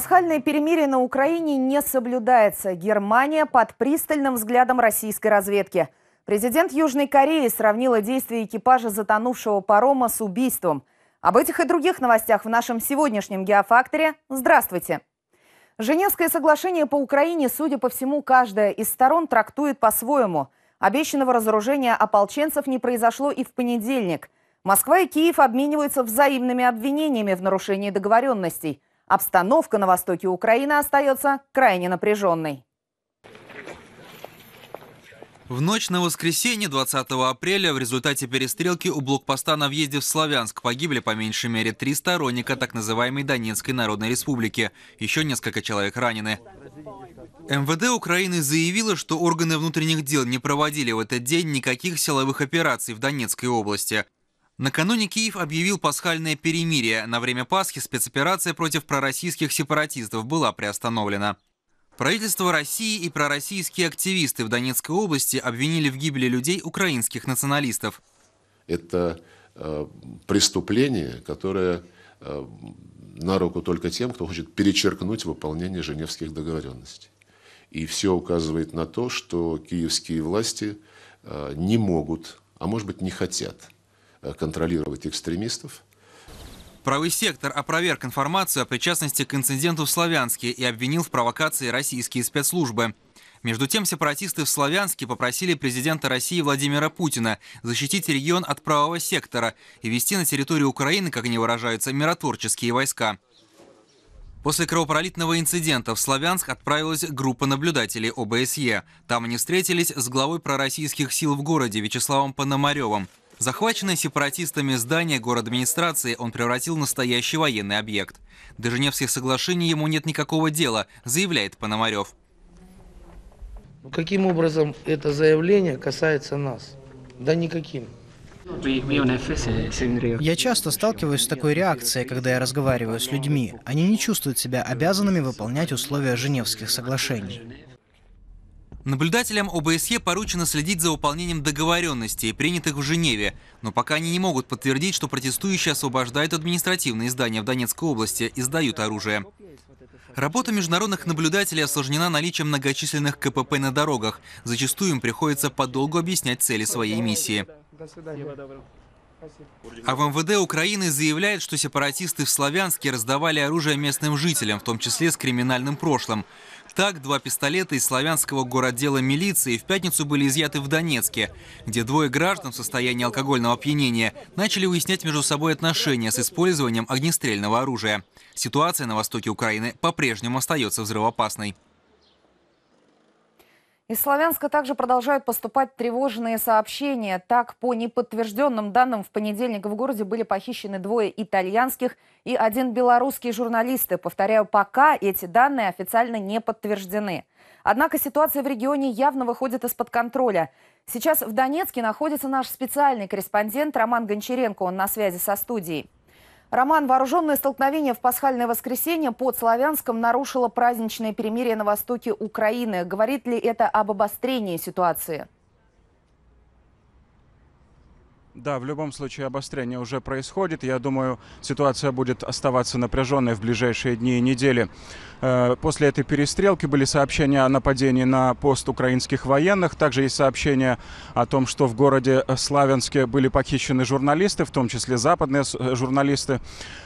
Пасхальное перемирие на Украине не соблюдается. Германия под пристальным взглядом российской разведки. Президент Южной Кореи сравнила действия экипажа затонувшего парома с убийством. Об этих и других новостях в нашем сегодняшнем «Геофакторе». Здравствуйте! Женевское соглашение по Украине, судя по всему, каждая из сторон трактует по-своему. Обещанного разоружения ополченцев не произошло и в понедельник. Москва и Киев обмениваются взаимными обвинениями в нарушении договоренностей – Обстановка на востоке Украины остается крайне напряженной. В ночь на воскресенье 20 апреля в результате перестрелки у блокпоста на въезде в Славянск погибли по меньшей мере три сторонника так называемой Донецкой Народной Республики. Еще несколько человек ранены. МВД Украины заявило, что органы внутренних дел не проводили в этот день никаких силовых операций в Донецкой области. Накануне Киев объявил пасхальное перемирие. На время Пасхи спецоперация против пророссийских сепаратистов была приостановлена. Правительство России и пророссийские активисты в Донецкой области обвинили в гибели людей украинских националистов. Это э, преступление, которое э, на руку только тем, кто хочет перечеркнуть выполнение женевских договоренностей. И все указывает на то, что киевские власти э, не могут, а может быть не хотят Э, контролировать экстремистов. Правый сектор опроверг информацию о причастности к инциденту в Славянске и обвинил в провокации российские спецслужбы. Между тем, сепаратисты в Славянске попросили президента России Владимира Путина защитить регион от правого сектора и вести на территорию Украины, как они выражаются, миротворческие войска. После кровопролитного инцидента в Славянск отправилась группа наблюдателей ОБСЕ. Там они встретились с главой пророссийских сил в городе Вячеславом Пономаревым. Захваченное сепаратистами здание администрации он превратил в настоящий военный объект. До Женевских соглашений ему нет никакого дела, заявляет Пономарев. Ну, каким образом это заявление касается нас? Да никаким. Я часто сталкиваюсь с такой реакцией, когда я разговариваю с людьми. Они не чувствуют себя обязанными выполнять условия Женевских соглашений. Наблюдателям ОБСЕ поручено следить за выполнением договоренностей, принятых в Женеве, но пока они не могут подтвердить, что протестующие освобождают административные здания в Донецкой области и сдают оружие. Работа международных наблюдателей осложнена наличием многочисленных КПП на дорогах. Зачастую им приходится подолгу объяснять цели своей миссии. А в МВД Украины заявляют, что сепаратисты в Славянске раздавали оружие местным жителям, в том числе с криминальным прошлым. Так, два пистолета из славянского городдела милиции в пятницу были изъяты в Донецке, где двое граждан в состоянии алкогольного опьянения начали выяснять между собой отношения с использованием огнестрельного оружия. Ситуация на востоке Украины по-прежнему остается взрывоопасной. Из Славянска также продолжают поступать тревожные сообщения. Так, по неподтвержденным данным, в понедельник в городе были похищены двое итальянских и один белорусский журналисты. Повторяю, пока эти данные официально не подтверждены. Однако ситуация в регионе явно выходит из-под контроля. Сейчас в Донецке находится наш специальный корреспондент Роман Гончаренко. Он на связи со студией. Роман, вооруженное столкновение в пасхальное воскресенье под Славянском нарушило праздничное перемирие на востоке Украины. Говорит ли это об обострении ситуации? Да, в любом случае обострение уже происходит. Я думаю, ситуация будет оставаться напряженной в ближайшие дни и недели. Э, после этой перестрелки были сообщения о нападении на пост украинских военных. Также есть сообщения о том, что в городе Славянске были похищены журналисты, в том числе западные э, журналисты.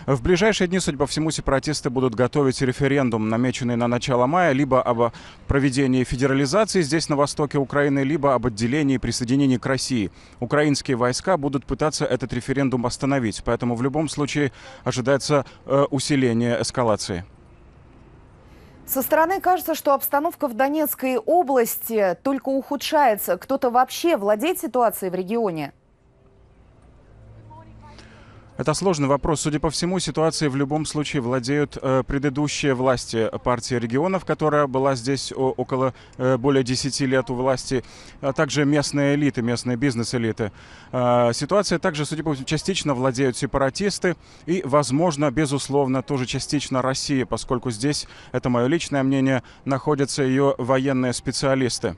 В ближайшие дни, судя по всему, сепаратисты будут готовить референдум, намеченный на начало мая, либо об проведении федерализации здесь, на востоке Украины, либо об отделении и присоединении к России. Украинские войска будут пытаться этот референдум остановить. Поэтому в любом случае ожидается э, усиление эскалации. Со стороны кажется, что обстановка в Донецкой области только ухудшается. Кто-то вообще владеет ситуацией в регионе? Это сложный вопрос. Судя по всему, ситуации в любом случае владеют э, предыдущие власти партии регионов, которая была здесь о, около э, более 10 лет у власти, а также местные элиты, местные бизнес-элиты. Э, ситуация также, судя по всему, частично владеют сепаратисты и, возможно, безусловно, тоже частично Россия, поскольку здесь, это мое личное мнение, находятся ее военные специалисты.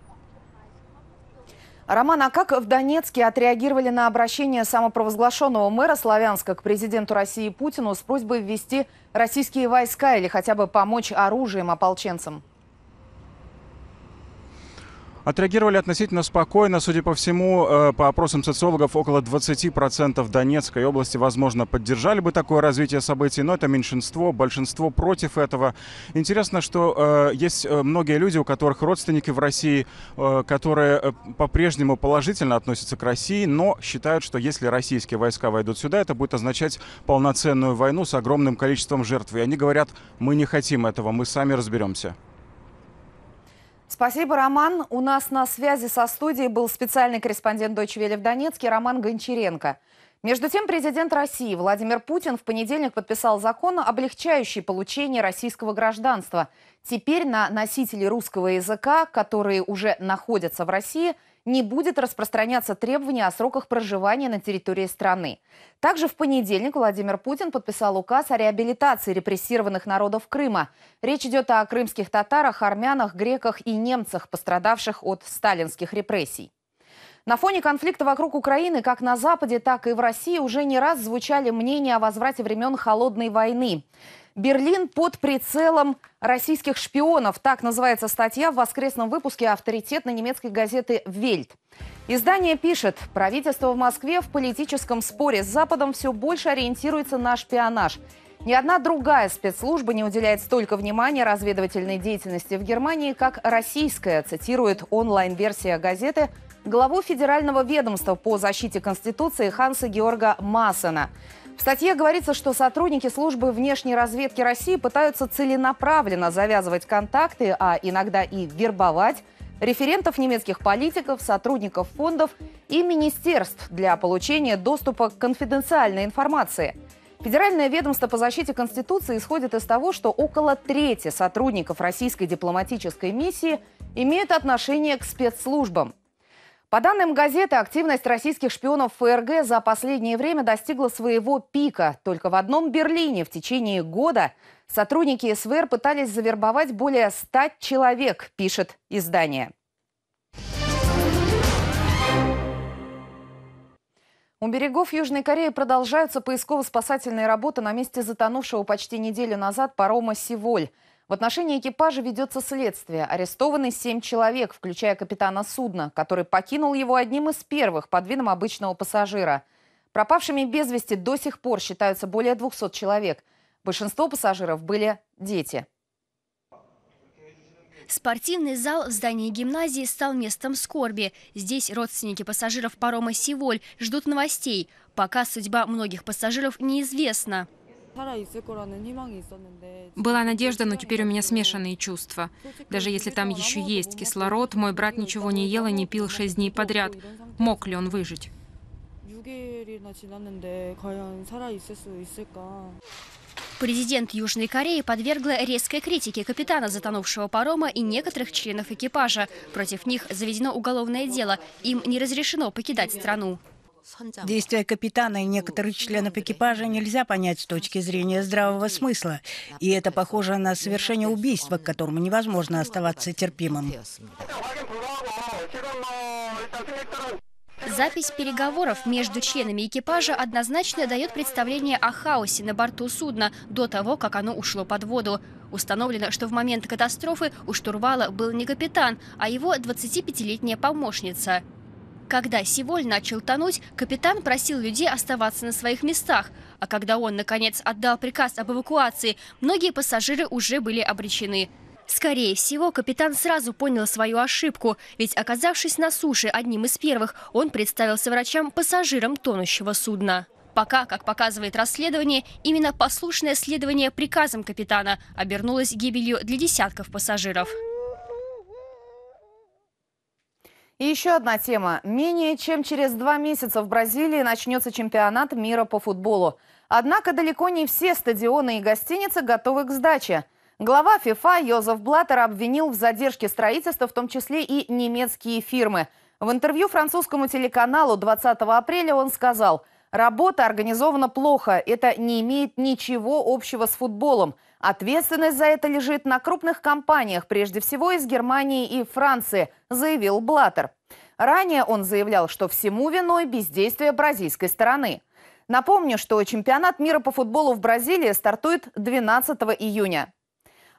Роман, а как в Донецке отреагировали на обращение самопровозглашенного мэра Славянска к президенту России Путину с просьбой ввести российские войска или хотя бы помочь оружием ополченцам? отреагировали относительно спокойно. Судя по всему, э, по опросам социологов, около 20% Донецкой области, возможно, поддержали бы такое развитие событий, но это меньшинство, большинство против этого. Интересно, что э, есть э, многие люди, у которых родственники в России, которые по-прежнему положительно относятся к России, но считают, что если российские войска войдут сюда, это будет означать полноценную войну с огромным количеством жертв. И они говорят, мы не хотим этого, мы сами разберемся. Спасибо, Роман. У нас на связи со студией был специальный корреспондент Deutsche Welle в Донецке Роман Гончаренко. Между тем, президент России Владимир Путин в понедельник подписал закон, облегчающий получение российского гражданства. Теперь на носителей русского языка, которые уже находятся в России, не будет распространяться требование о сроках проживания на территории страны. Также в понедельник Владимир Путин подписал указ о реабилитации репрессированных народов Крыма. Речь идет о крымских татарах, армянах, греках и немцах, пострадавших от сталинских репрессий. На фоне конфликта вокруг Украины как на Западе, так и в России уже не раз звучали мнения о возврате времен Холодной войны. Берлин под прицелом российских шпионов. Так называется статья в воскресном выпуске авторитетной немецкой газеты «Вельт». Издание пишет, правительство в Москве в политическом споре с Западом все больше ориентируется на шпионаж. Ни одна другая спецслужба не уделяет столько внимания разведывательной деятельности в Германии, как российская, цитирует онлайн-версия газеты главу Федерального ведомства по защите Конституции Ханса Георга Массена. В статье говорится, что сотрудники службы внешней разведки России пытаются целенаправленно завязывать контакты, а иногда и вербовать референтов немецких политиков, сотрудников фондов и министерств для получения доступа к конфиденциальной информации. Федеральное ведомство по защите Конституции исходит из того, что около трети сотрудников российской дипломатической миссии имеют отношение к спецслужбам. По данным газеты, активность российских шпионов ФРГ за последнее время достигла своего пика. Только в одном Берлине в течение года сотрудники СВР пытались завербовать более 100 человек, пишет издание. У берегов Южной Кореи продолжаются поисково-спасательные работы на месте затонувшего почти неделю назад парома «Сиволь». В отношении экипажа ведется следствие. Арестованы семь человек, включая капитана судна, который покинул его одним из первых под видом обычного пассажира. Пропавшими без вести до сих пор считаются более 200 человек. Большинство пассажиров были дети. Спортивный зал в здании гимназии стал местом скорби. Здесь родственники пассажиров парома «Сиволь» ждут новостей. Пока судьба многих пассажиров неизвестна. Была надежда, но теперь у меня смешанные чувства. Даже если там еще есть кислород, мой брат ничего не ел и не пил шесть дней подряд. Мог ли он выжить? Президент Южной Кореи подвергла резкой критике капитана затонувшего парома и некоторых членов экипажа. Против них заведено уголовное дело. Им не разрешено покидать страну. Действия капитана и некоторых членов экипажа нельзя понять с точки зрения здравого смысла, и это похоже на совершение убийства, к которому невозможно оставаться терпимым. Запись переговоров между членами экипажа однозначно дает представление о хаосе на борту судна до того, как оно ушло под воду. Установлено, что в момент катастрофы у штурвала был не капитан, а его 25-летняя помощница – когда Сиволь начал тонуть, капитан просил людей оставаться на своих местах. А когда он, наконец, отдал приказ об эвакуации, многие пассажиры уже были обречены. Скорее всего, капитан сразу понял свою ошибку, ведь, оказавшись на суше одним из первых, он представился врачам пассажирам тонущего судна. Пока, как показывает расследование, именно послушное следование приказам капитана обернулось гибелью для десятков пассажиров. И еще одна тема. Менее чем через два месяца в Бразилии начнется чемпионат мира по футболу. Однако далеко не все стадионы и гостиницы готовы к сдаче. Глава ФИФА Йозеф Блаттер обвинил в задержке строительства в том числе и немецкие фирмы. В интервью французскому телеканалу 20 апреля он сказал, «Работа организована плохо, это не имеет ничего общего с футболом. Ответственность за это лежит на крупных компаниях, прежде всего из Германии и Франции, заявил Блаттер. Ранее он заявлял, что всему виной бездействие бразильской стороны. Напомню, что чемпионат мира по футболу в Бразилии стартует 12 июня.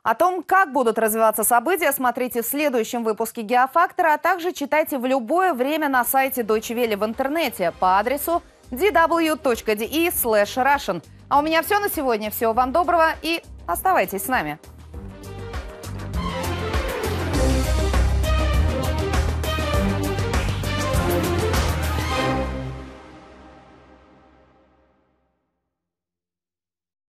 О том, как будут развиваться события, смотрите в следующем выпуске «Геофактора», а также читайте в любое время на сайте Deutsche Welle в интернете по адресу dw.de. А у меня все на сегодня. Всего вам доброго и Оставайтесь с нами.